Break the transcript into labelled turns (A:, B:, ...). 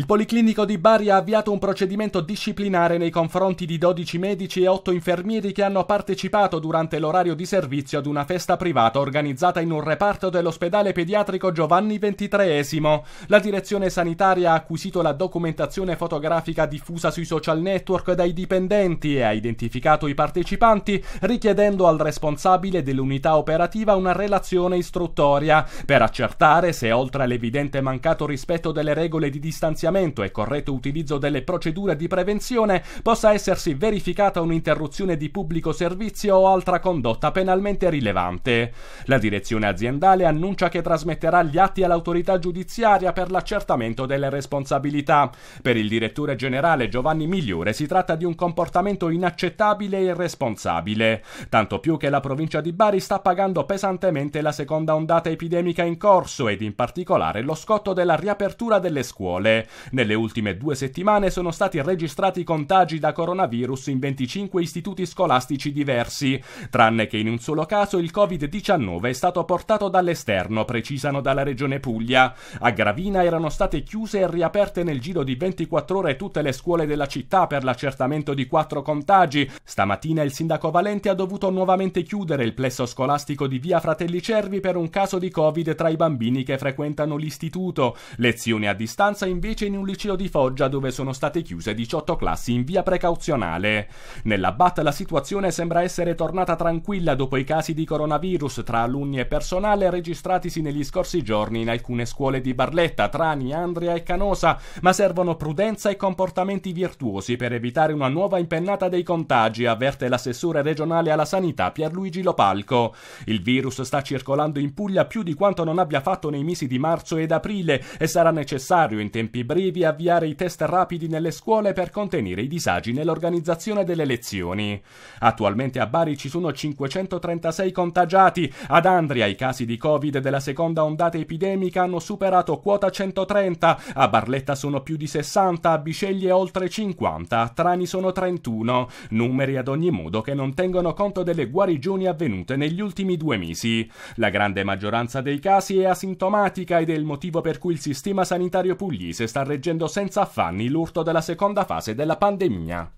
A: Il Policlinico di Bari ha avviato un procedimento disciplinare nei confronti di 12 medici e 8 infermieri che hanno partecipato durante l'orario di servizio ad una festa privata organizzata in un reparto dell'ospedale pediatrico Giovanni XXIII. La direzione sanitaria ha acquisito la documentazione fotografica diffusa sui social network dai dipendenti e ha identificato i partecipanti richiedendo al responsabile dell'unità operativa una relazione istruttoria per accertare se oltre all'evidente mancato rispetto delle regole di distanziamento medicamento e corretto utilizzo delle procedure di prevenzione possa essersi verificata un'interruzione di pubblico servizio o altra condotta penalmente rilevante. La direzione aziendale annuncia che trasmetterà gli atti all'autorità giudiziaria per l'accertamento delle responsabilità. Per il direttore generale Giovanni Migliore si tratta di un comportamento inaccettabile e irresponsabile, tanto più che la provincia di Bari sta pagando pesantemente la seconda ondata epidemica in corso ed in particolare lo scotto della riapertura delle scuole. Nelle ultime due settimane sono stati registrati contagi da coronavirus in 25 istituti scolastici diversi, tranne che in un solo caso il Covid-19 è stato portato dall'esterno, precisano dalla regione Puglia. A Gravina erano state chiuse e riaperte nel giro di 24 ore tutte le scuole della città per l'accertamento di quattro contagi. Stamattina il sindaco Valente ha dovuto nuovamente chiudere il plesso scolastico di via Fratelli Cervi per un caso di Covid tra i bambini che frequentano l'istituto. Lezioni a distanza invece invece in un liceo di Foggia dove sono state chiuse 18 classi in via precauzionale. Nella BAT la situazione sembra essere tornata tranquilla dopo i casi di coronavirus tra alunni e personale registratisi negli scorsi giorni in alcune scuole di Barletta, Trani, Andria e Canosa, ma servono prudenza e comportamenti virtuosi per evitare una nuova impennata dei contagi, avverte l'assessore regionale alla sanità Pierluigi Lopalco. Il virus sta circolando in Puglia più di quanto non abbia fatto nei mesi di marzo ed aprile e sarà necessario in tempi brevi brevi avviare i test rapidi nelle scuole per contenere i disagi nell'organizzazione delle lezioni. Attualmente a Bari ci sono 536 contagiati, ad Andria i casi di Covid della seconda ondata epidemica hanno superato quota 130, a Barletta sono più di 60, a Biceglie oltre 50, a Trani sono 31, numeri ad ogni modo che non tengono conto delle guarigioni avvenute negli ultimi due mesi. La grande maggioranza dei casi è asintomatica ed è il motivo per cui il sistema sanitario pugliese sta sta reggendo senza affanni l'urto della seconda fase della pandemia.